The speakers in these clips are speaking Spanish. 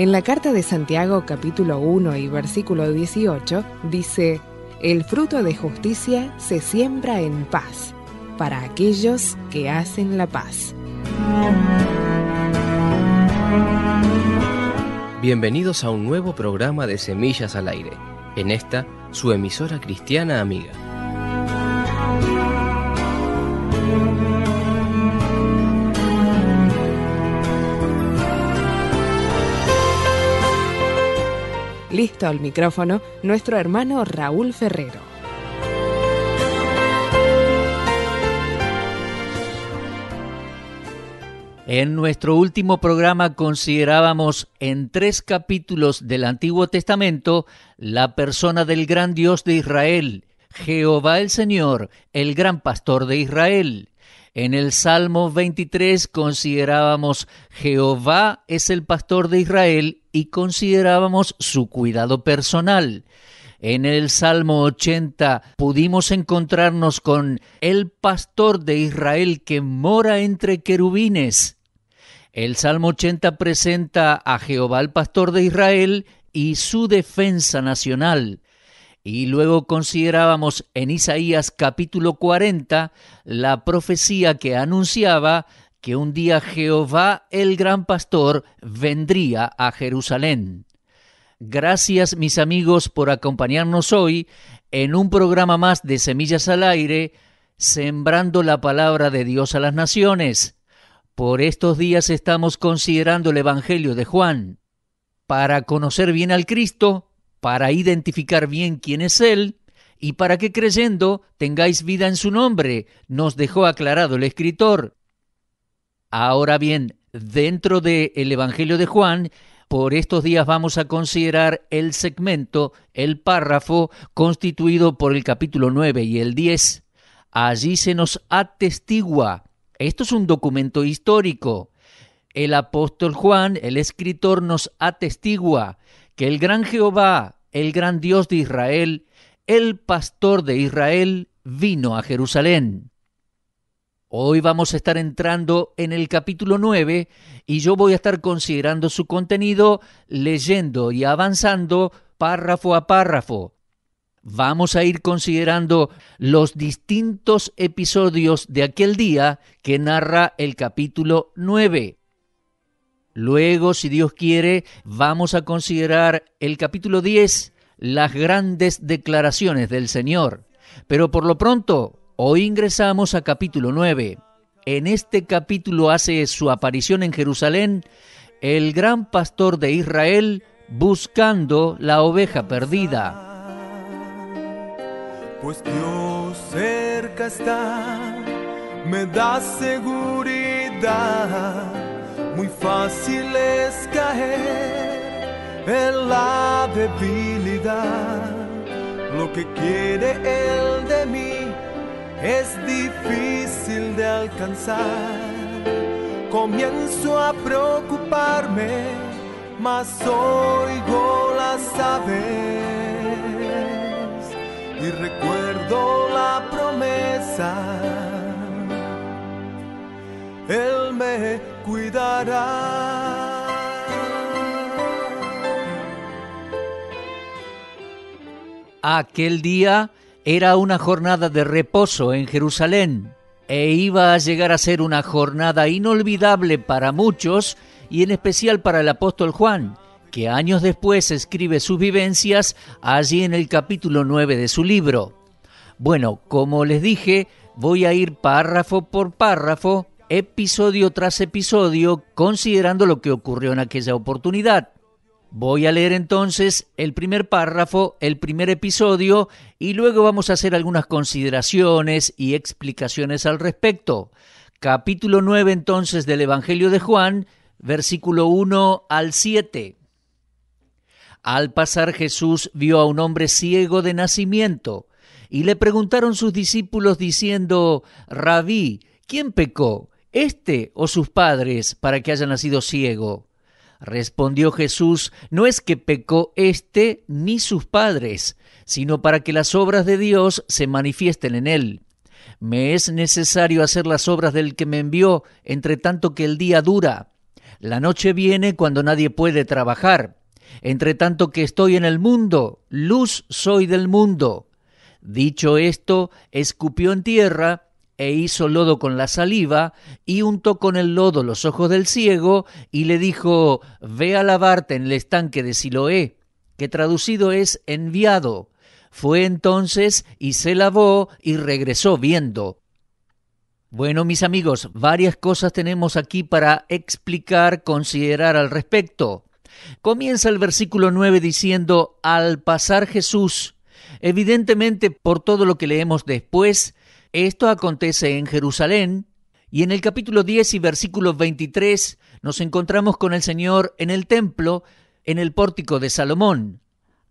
En la carta de Santiago capítulo 1 y versículo 18 dice, El fruto de justicia se siembra en paz para aquellos que hacen la paz. Bienvenidos a un nuevo programa de Semillas al Aire, en esta su emisora cristiana amiga. visto al micrófono nuestro hermano Raúl Ferrero. En nuestro último programa considerábamos en tres capítulos del Antiguo Testamento la persona del gran Dios de Israel, Jehová el Señor, el gran pastor de Israel. En el Salmo 23 considerábamos Jehová es el pastor de Israel y considerábamos su cuidado personal. En el Salmo 80 pudimos encontrarnos con el pastor de Israel que mora entre querubines. El Salmo 80 presenta a Jehová el pastor de Israel y su defensa nacional. Y luego considerábamos en Isaías capítulo 40 la profecía que anunciaba que un día Jehová el gran pastor vendría a Jerusalén. Gracias mis amigos por acompañarnos hoy en un programa más de Semillas al Aire, sembrando la palabra de Dios a las naciones. Por estos días estamos considerando el Evangelio de Juan. Para conocer bien al Cristo, para identificar bien quién es Él y para que creyendo tengáis vida en su nombre, nos dejó aclarado el escritor. Ahora bien, dentro del Evangelio de Juan, por estos días vamos a considerar el segmento, el párrafo constituido por el capítulo 9 y el 10. Allí se nos atestigua. Esto es un documento histórico. El apóstol Juan, el escritor, nos atestigua que el gran Jehová, el gran Dios de Israel, el pastor de Israel, vino a Jerusalén. Hoy vamos a estar entrando en el capítulo 9 y yo voy a estar considerando su contenido, leyendo y avanzando párrafo a párrafo. Vamos a ir considerando los distintos episodios de aquel día que narra el capítulo 9. Luego, si Dios quiere, vamos a considerar el capítulo 10, las grandes declaraciones del Señor. Pero por lo pronto, hoy ingresamos a capítulo 9. En este capítulo hace su aparición en Jerusalén el gran pastor de Israel buscando la oveja perdida. Pues Dios cerca está, me da seguridad muy fácil es caer en la debilidad. Lo que quiere él de mí es difícil de alcanzar. Comienzo a preocuparme, mas oigo la aves y recuerdo la promesa. Él me Aquel día era una jornada de reposo en Jerusalén e iba a llegar a ser una jornada inolvidable para muchos y en especial para el apóstol Juan, que años después escribe sus vivencias allí en el capítulo 9 de su libro. Bueno, como les dije, voy a ir párrafo por párrafo episodio tras episodio considerando lo que ocurrió en aquella oportunidad. Voy a leer entonces el primer párrafo, el primer episodio, y luego vamos a hacer algunas consideraciones y explicaciones al respecto. Capítulo 9 entonces del Evangelio de Juan, versículo 1 al 7. Al pasar Jesús vio a un hombre ciego de nacimiento, y le preguntaron sus discípulos diciendo, Rabí, ¿quién pecó? este o sus padres para que haya nacido ciego? Respondió Jesús, no es que pecó este ni sus padres, sino para que las obras de Dios se manifiesten en él. Me es necesario hacer las obras del que me envió, entre tanto que el día dura. La noche viene cuando nadie puede trabajar. Entre tanto que estoy en el mundo, luz soy del mundo. Dicho esto, escupió en tierra, e hizo lodo con la saliva, y untó con el lodo los ojos del ciego, y le dijo, Ve a lavarte en el estanque de Siloé, que traducido es enviado. Fue entonces y se lavó y regresó viendo. Bueno, mis amigos, varias cosas tenemos aquí para explicar, considerar al respecto. Comienza el versículo 9 diciendo, al pasar Jesús. Evidentemente, por todo lo que leemos después, esto acontece en Jerusalén y en el capítulo 10 y versículo 23 nos encontramos con el Señor en el templo, en el pórtico de Salomón.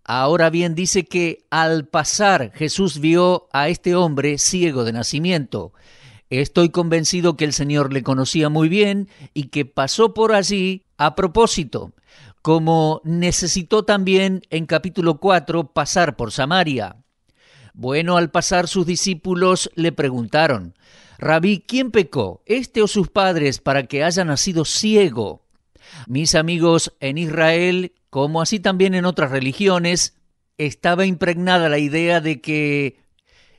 Ahora bien dice que al pasar Jesús vio a este hombre ciego de nacimiento. Estoy convencido que el Señor le conocía muy bien y que pasó por allí a propósito, como necesitó también en capítulo 4 pasar por Samaria. Bueno, al pasar sus discípulos le preguntaron, Rabí, ¿quién pecó, este o sus padres, para que haya nacido ciego? Mis amigos, en Israel, como así también en otras religiones, estaba impregnada la idea de que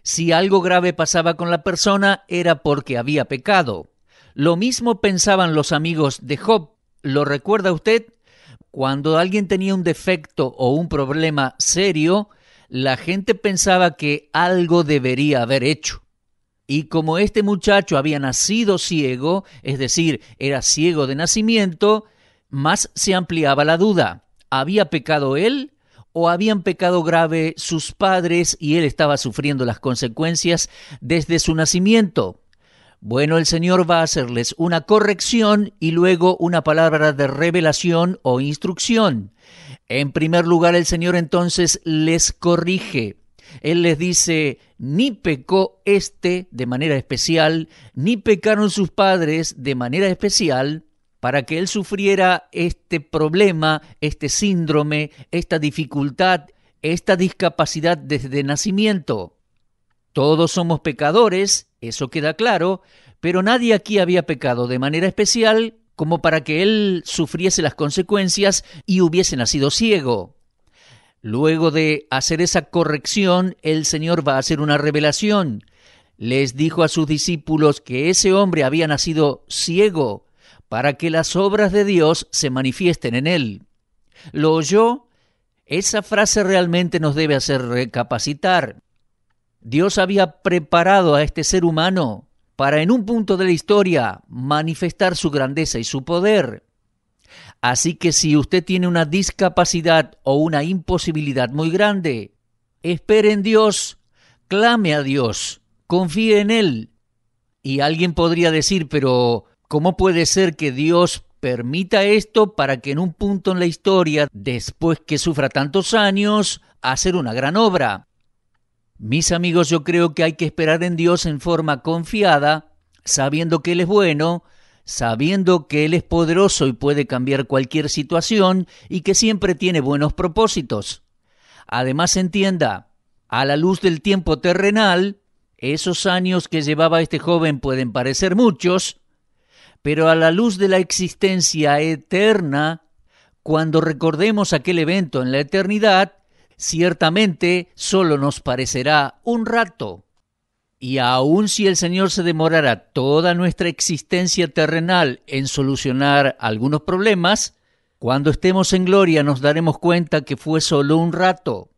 si algo grave pasaba con la persona era porque había pecado. Lo mismo pensaban los amigos de Job. ¿Lo recuerda usted? Cuando alguien tenía un defecto o un problema serio, la gente pensaba que algo debería haber hecho. Y como este muchacho había nacido ciego, es decir, era ciego de nacimiento, más se ampliaba la duda. ¿Había pecado él o habían pecado grave sus padres y él estaba sufriendo las consecuencias desde su nacimiento. Bueno, el Señor va a hacerles una corrección y luego una palabra de revelación o instrucción. En primer lugar, el Señor entonces les corrige. Él les dice, ni pecó éste de manera especial, ni pecaron sus padres de manera especial, para que él sufriera este problema, este síndrome, esta dificultad, esta discapacidad desde nacimiento. Todos somos pecadores, eso queda claro, pero nadie aquí había pecado de manera especial como para que él sufriese las consecuencias y hubiese nacido ciego. Luego de hacer esa corrección, el Señor va a hacer una revelación. Les dijo a sus discípulos que ese hombre había nacido ciego, para que las obras de Dios se manifiesten en él. ¿Lo oyó? Esa frase realmente nos debe hacer recapacitar. Dios había preparado a este ser humano para en un punto de la historia manifestar su grandeza y su poder. Así que si usted tiene una discapacidad o una imposibilidad muy grande, espere en Dios, clame a Dios, confíe en Él. Y alguien podría decir, pero ¿cómo puede ser que Dios permita esto para que en un punto en la historia, después que sufra tantos años, hacer una gran obra? Mis amigos, yo creo que hay que esperar en Dios en forma confiada, sabiendo que Él es bueno, sabiendo que Él es poderoso y puede cambiar cualquier situación y que siempre tiene buenos propósitos. Además, entienda, a la luz del tiempo terrenal, esos años que llevaba este joven pueden parecer muchos, pero a la luz de la existencia eterna, cuando recordemos aquel evento en la eternidad, ciertamente solo nos parecerá un rato. Y aun si el Señor se demorara toda nuestra existencia terrenal en solucionar algunos problemas, cuando estemos en gloria nos daremos cuenta que fue solo un rato.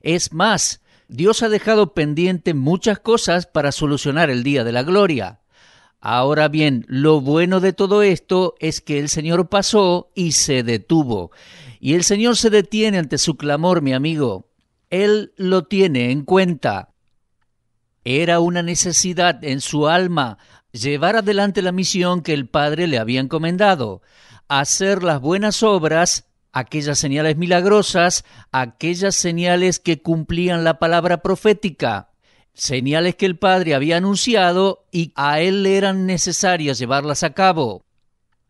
Es más, Dios ha dejado pendiente muchas cosas para solucionar el día de la gloria. Ahora bien, lo bueno de todo esto es que el Señor pasó y se detuvo. Y el Señor se detiene ante su clamor, mi amigo. Él lo tiene en cuenta. Era una necesidad en su alma llevar adelante la misión que el Padre le había encomendado, hacer las buenas obras, aquellas señales milagrosas, aquellas señales que cumplían la palabra profética, señales que el Padre había anunciado y a él eran necesarias llevarlas a cabo.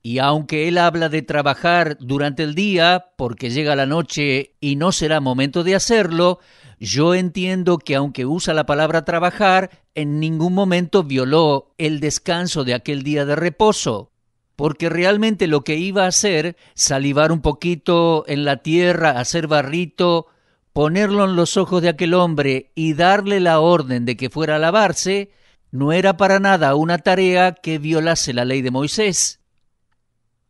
Y aunque él habla de trabajar durante el día, porque llega la noche y no será momento de hacerlo, yo entiendo que aunque usa la palabra trabajar, en ningún momento violó el descanso de aquel día de reposo, porque realmente lo que iba a hacer, salivar un poquito en la tierra, hacer barrito, ponerlo en los ojos de aquel hombre y darle la orden de que fuera a lavarse, no era para nada una tarea que violase la ley de Moisés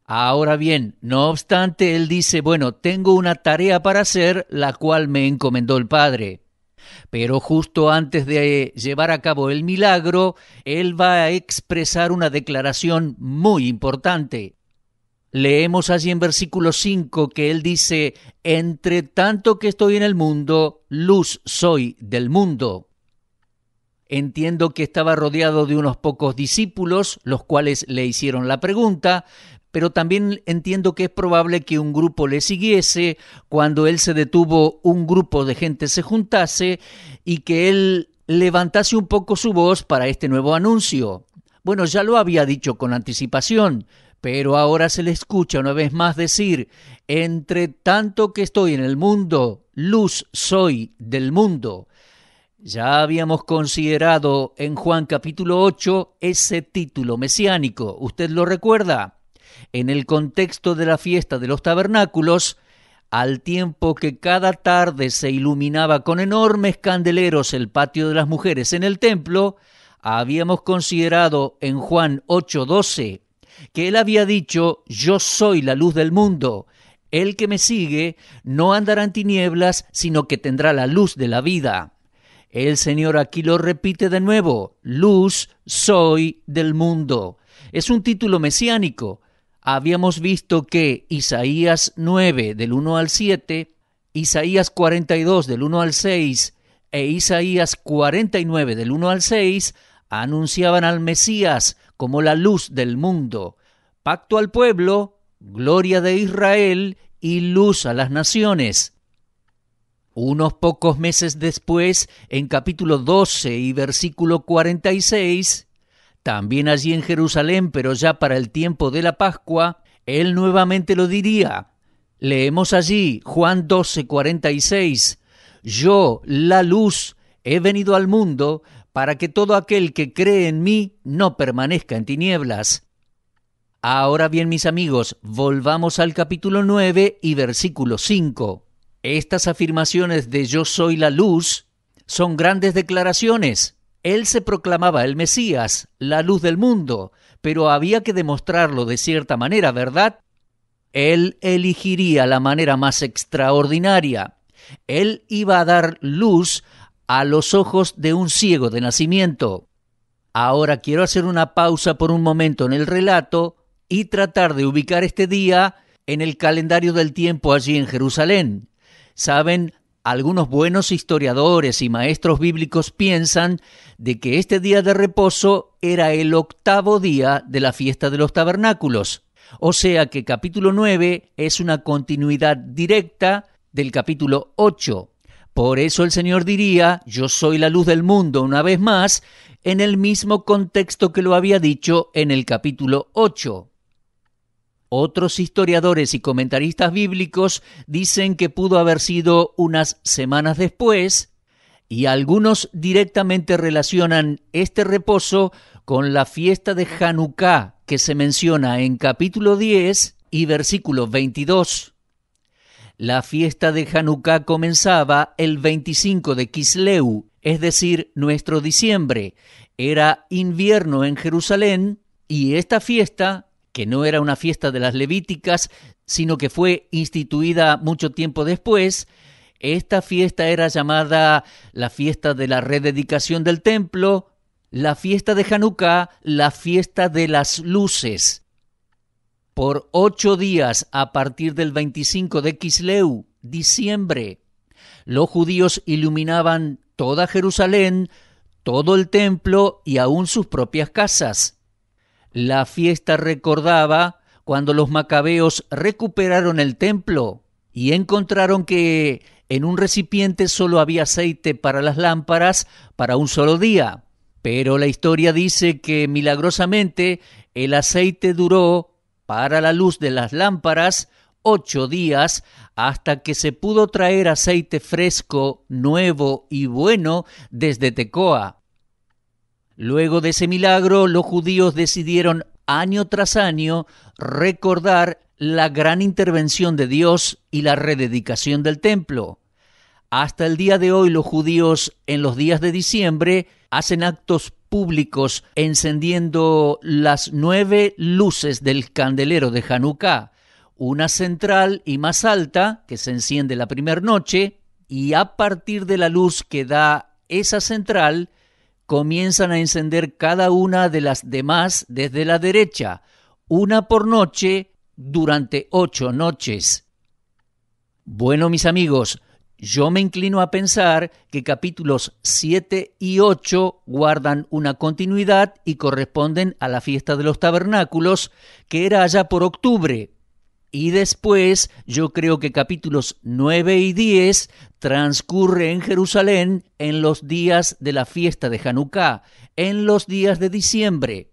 Ahora bien, no obstante, él dice, bueno, tengo una tarea para hacer, la cual me encomendó el Padre. Pero justo antes de llevar a cabo el milagro, él va a expresar una declaración muy importante. Leemos allí en versículo 5 que él dice, entre tanto que estoy en el mundo, luz soy del mundo. Entiendo que estaba rodeado de unos pocos discípulos, los cuales le hicieron la pregunta, pero también entiendo que es probable que un grupo le siguiese, cuando él se detuvo un grupo de gente se juntase y que él levantase un poco su voz para este nuevo anuncio. Bueno, ya lo había dicho con anticipación, pero ahora se le escucha una vez más decir, entre tanto que estoy en el mundo, luz soy del mundo. Ya habíamos considerado en Juan capítulo 8 ese título mesiánico, ¿usted lo recuerda? en el contexto de la fiesta de los tabernáculos, al tiempo que cada tarde se iluminaba con enormes candeleros el patio de las mujeres en el templo, habíamos considerado en Juan 8:12 que él había dicho, yo soy la luz del mundo, el que me sigue no andará en tinieblas, sino que tendrá la luz de la vida. El Señor aquí lo repite de nuevo, luz soy del mundo. Es un título mesiánico, habíamos visto que Isaías 9 del 1 al 7, Isaías 42 del 1 al 6 e Isaías 49 del 1 al 6 anunciaban al Mesías como la luz del mundo, pacto al pueblo, gloria de Israel y luz a las naciones. Unos pocos meses después, en capítulo 12 y versículo 46, también allí en Jerusalén, pero ya para el tiempo de la Pascua, él nuevamente lo diría. Leemos allí Juan 12:46. Yo, la luz, he venido al mundo para que todo aquel que cree en mí no permanezca en tinieblas. Ahora bien, mis amigos, volvamos al capítulo 9 y versículo 5. Estas afirmaciones de yo soy la luz son grandes declaraciones. Él se proclamaba el Mesías, la luz del mundo, pero había que demostrarlo de cierta manera, ¿verdad? Él elegiría la manera más extraordinaria. Él iba a dar luz a los ojos de un ciego de nacimiento. Ahora quiero hacer una pausa por un momento en el relato y tratar de ubicar este día en el calendario del tiempo allí en Jerusalén. Saben, algunos buenos historiadores y maestros bíblicos piensan de que este día de reposo era el octavo día de la fiesta de los tabernáculos. O sea que capítulo 9 es una continuidad directa del capítulo 8. Por eso el Señor diría, yo soy la luz del mundo una vez más, en el mismo contexto que lo había dicho en el capítulo 8. Otros historiadores y comentaristas bíblicos dicen que pudo haber sido unas semanas después, y algunos directamente relacionan este reposo con la fiesta de Hanukkah que se menciona en capítulo 10 y versículo 22. La fiesta de Hanukkah comenzaba el 25 de Kisleu, es decir, nuestro diciembre. Era invierno en Jerusalén y esta fiesta que no era una fiesta de las levíticas, sino que fue instituida mucho tiempo después, esta fiesta era llamada la fiesta de la rededicación del templo, la fiesta de Hanukkah, la fiesta de las luces. Por ocho días a partir del 25 de Kisleu, diciembre, los judíos iluminaban toda Jerusalén, todo el templo y aún sus propias casas. La fiesta recordaba cuando los macabeos recuperaron el templo y encontraron que en un recipiente solo había aceite para las lámparas para un solo día. Pero la historia dice que milagrosamente el aceite duró para la luz de las lámparas ocho días hasta que se pudo traer aceite fresco, nuevo y bueno desde Tecoa. Luego de ese milagro, los judíos decidieron año tras año recordar la gran intervención de Dios y la rededicación del templo. Hasta el día de hoy los judíos en los días de diciembre hacen actos públicos encendiendo las nueve luces del candelero de Hanukkah, una central y más alta que se enciende la primera noche y a partir de la luz que da esa central comienzan a encender cada una de las demás desde la derecha, una por noche durante ocho noches. Bueno, mis amigos, yo me inclino a pensar que capítulos 7 y 8 guardan una continuidad y corresponden a la fiesta de los tabernáculos, que era allá por octubre, y después yo creo que capítulos 9 y 10 transcurre en Jerusalén en los días de la fiesta de Hanukkah, en los días de diciembre.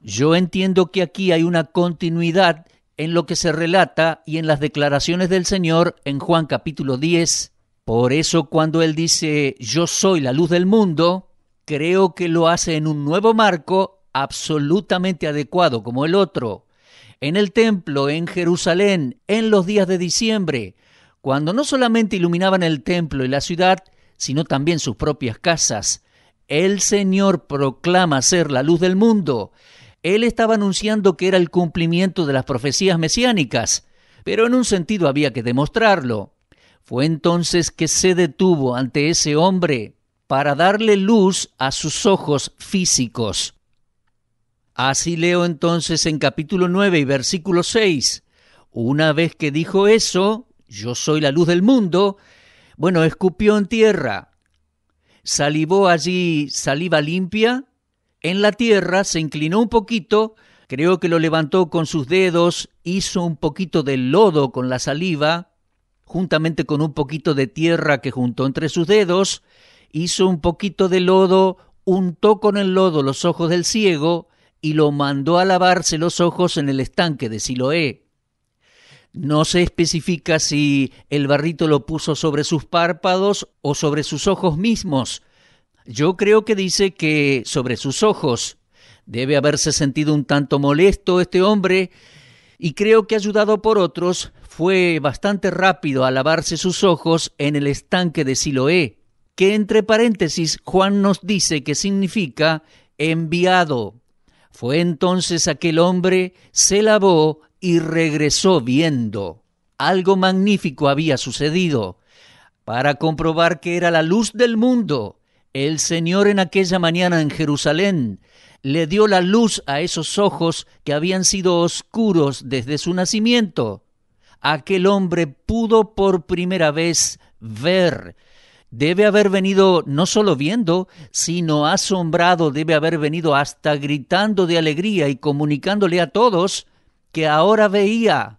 Yo entiendo que aquí hay una continuidad en lo que se relata y en las declaraciones del Señor en Juan capítulo 10. Por eso cuando Él dice yo soy la luz del mundo, creo que lo hace en un nuevo marco absolutamente adecuado como el otro en el templo en Jerusalén en los días de diciembre, cuando no solamente iluminaban el templo y la ciudad, sino también sus propias casas. El Señor proclama ser la luz del mundo. Él estaba anunciando que era el cumplimiento de las profecías mesiánicas, pero en un sentido había que demostrarlo. Fue entonces que se detuvo ante ese hombre para darle luz a sus ojos físicos. Así leo entonces en capítulo 9 y versículo 6. Una vez que dijo eso, yo soy la luz del mundo, bueno, escupió en tierra, salivó allí saliva limpia, en la tierra se inclinó un poquito, creo que lo levantó con sus dedos, hizo un poquito de lodo con la saliva, juntamente con un poquito de tierra que juntó entre sus dedos, hizo un poquito de lodo, untó con el lodo los ojos del ciego, y lo mandó a lavarse los ojos en el estanque de Siloé. No se especifica si el barrito lo puso sobre sus párpados o sobre sus ojos mismos. Yo creo que dice que sobre sus ojos. Debe haberse sentido un tanto molesto este hombre y creo que ayudado por otros fue bastante rápido a lavarse sus ojos en el estanque de Siloé, que entre paréntesis Juan nos dice que significa enviado. Fue entonces aquel hombre, se lavó y regresó viendo. Algo magnífico había sucedido. Para comprobar que era la luz del mundo, el Señor en aquella mañana en Jerusalén le dio la luz a esos ojos que habían sido oscuros desde su nacimiento. Aquel hombre pudo por primera vez ver, debe haber venido no solo viendo, sino asombrado, debe haber venido hasta gritando de alegría y comunicándole a todos que ahora veía.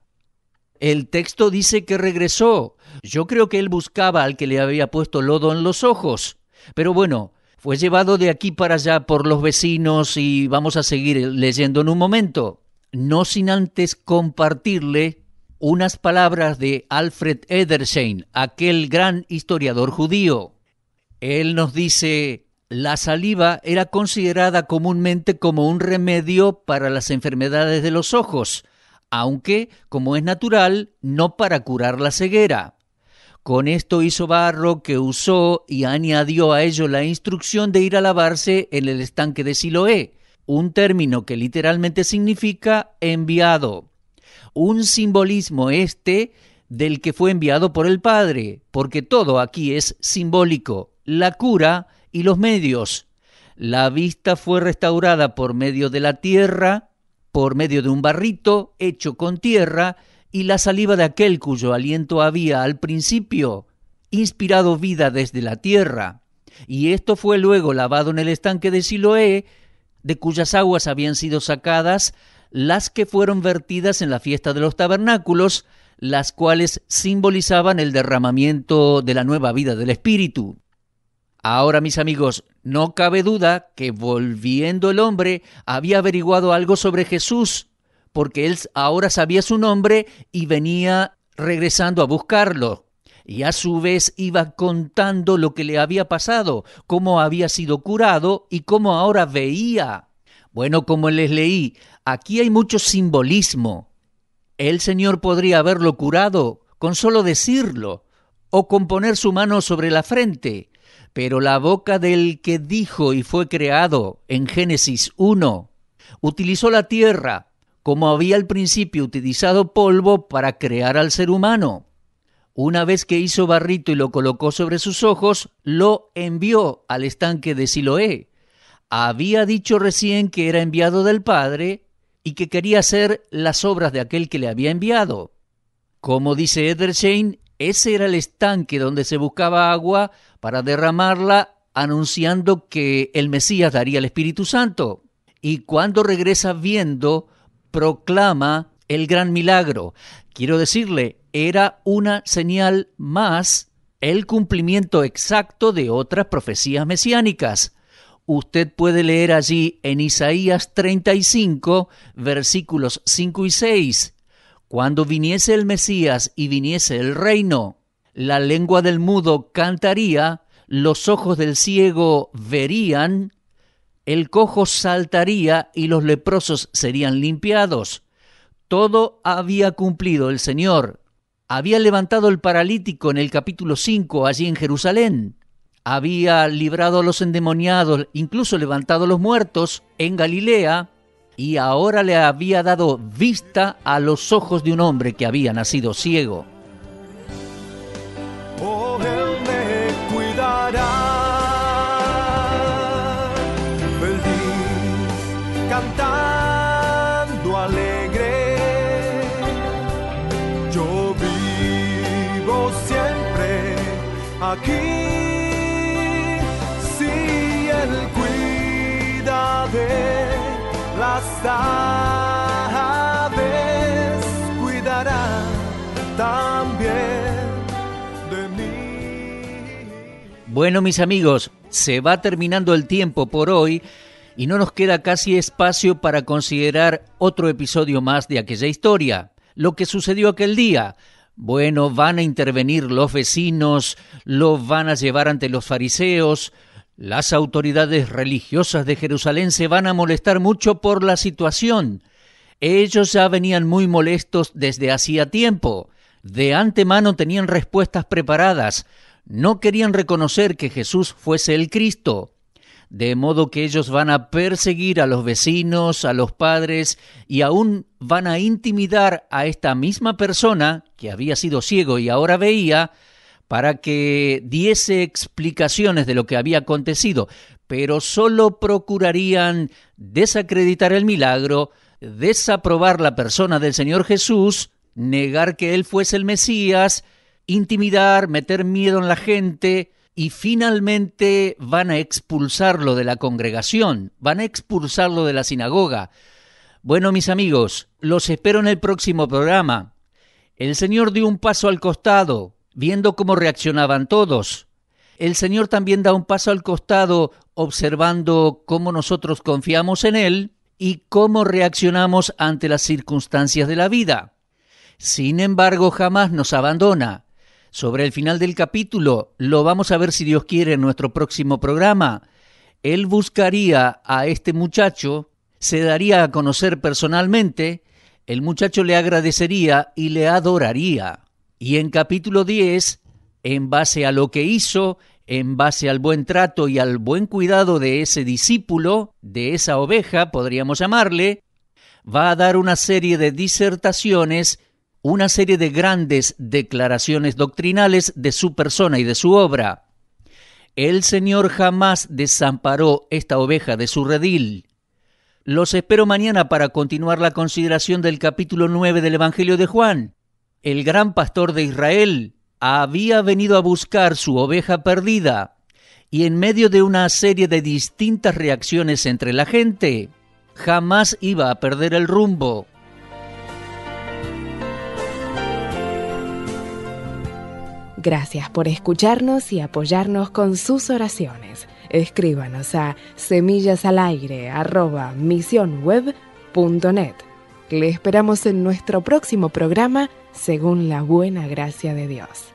El texto dice que regresó. Yo creo que él buscaba al que le había puesto lodo en los ojos. Pero bueno, fue llevado de aquí para allá por los vecinos y vamos a seguir leyendo en un momento, no sin antes compartirle unas palabras de Alfred Edersheim, aquel gran historiador judío. Él nos dice, la saliva era considerada comúnmente como un remedio para las enfermedades de los ojos, aunque, como es natural, no para curar la ceguera. Con esto hizo barro que usó y añadió a ello la instrucción de ir a lavarse en el estanque de Siloé, un término que literalmente significa enviado un simbolismo este del que fue enviado por el Padre, porque todo aquí es simbólico, la cura y los medios. La vista fue restaurada por medio de la tierra, por medio de un barrito hecho con tierra, y la saliva de aquel cuyo aliento había al principio, inspirado vida desde la tierra. Y esto fue luego lavado en el estanque de Siloé, de cuyas aguas habían sido sacadas las que fueron vertidas en la fiesta de los tabernáculos, las cuales simbolizaban el derramamiento de la nueva vida del Espíritu. Ahora, mis amigos, no cabe duda que volviendo el hombre había averiguado algo sobre Jesús, porque él ahora sabía su nombre y venía regresando a buscarlo. Y a su vez iba contando lo que le había pasado, cómo había sido curado y cómo ahora veía bueno, como les leí, aquí hay mucho simbolismo. El Señor podría haberlo curado con solo decirlo o con poner su mano sobre la frente, pero la boca del que dijo y fue creado en Génesis 1 utilizó la tierra como había al principio utilizado polvo para crear al ser humano. Una vez que hizo barrito y lo colocó sobre sus ojos, lo envió al estanque de Siloé había dicho recién que era enviado del Padre y que quería hacer las obras de aquel que le había enviado. Como dice Edersheim, ese era el estanque donde se buscaba agua para derramarla anunciando que el Mesías daría el Espíritu Santo. Y cuando regresa viendo, proclama el gran milagro. Quiero decirle, era una señal más el cumplimiento exacto de otras profecías mesiánicas usted puede leer allí en Isaías 35, versículos 5 y 6. Cuando viniese el Mesías y viniese el reino, la lengua del mudo cantaría, los ojos del ciego verían, el cojo saltaría y los leprosos serían limpiados. Todo había cumplido el Señor. Había levantado el paralítico en el capítulo 5 allí en Jerusalén había librado a los endemoniados, incluso levantado a los muertos en Galilea, y ahora le había dado vista a los ojos de un hombre que había nacido ciego. Oh, él me cuidará, cantando alegre, yo vivo siempre aquí. Él cuida de las aves, cuidará también de mí. Bueno, mis amigos, se va terminando el tiempo por hoy. Y no nos queda casi espacio para considerar otro episodio más de aquella historia, lo que sucedió aquel día, bueno, van a intervenir los vecinos, lo van a llevar ante los fariseos, las autoridades religiosas de Jerusalén se van a molestar mucho por la situación. Ellos ya venían muy molestos desde hacía tiempo. De antemano tenían respuestas preparadas. No querían reconocer que Jesús fuese el Cristo. De modo que ellos van a perseguir a los vecinos, a los padres y aún van a intimidar a esta misma persona que había sido ciego y ahora veía para que diese explicaciones de lo que había acontecido, pero solo procurarían desacreditar el milagro, desaprobar la persona del Señor Jesús, negar que Él fuese el Mesías, intimidar, meter miedo en la gente, y finalmente van a expulsarlo de la congregación, van a expulsarlo de la sinagoga. Bueno, mis amigos, los espero en el próximo programa. El Señor dio un paso al costado, viendo cómo reaccionaban todos. El Señor también da un paso al costado observando cómo nosotros confiamos en Él y cómo reaccionamos ante las circunstancias de la vida. Sin embargo, jamás nos abandona. Sobre el final del capítulo lo vamos a ver si Dios quiere en nuestro próximo programa. Él buscaría a este muchacho, se daría a conocer personalmente, el muchacho le agradecería y le adoraría. Y en capítulo 10, en base a lo que hizo, en base al buen trato y al buen cuidado de ese discípulo, de esa oveja, podríamos llamarle, va a dar una serie de disertaciones, una serie de grandes declaraciones doctrinales de su persona y de su obra. El Señor jamás desamparó esta oveja de su redil. Los espero mañana para continuar la consideración del capítulo 9 del Evangelio de Juan. El gran pastor de Israel había venido a buscar su oveja perdida y en medio de una serie de distintas reacciones entre la gente, jamás iba a perder el rumbo. Gracias por escucharnos y apoyarnos con sus oraciones. Escríbanos a semillasalaire@misionweb.net. Le esperamos en nuestro próximo programa, según la buena gracia de Dios.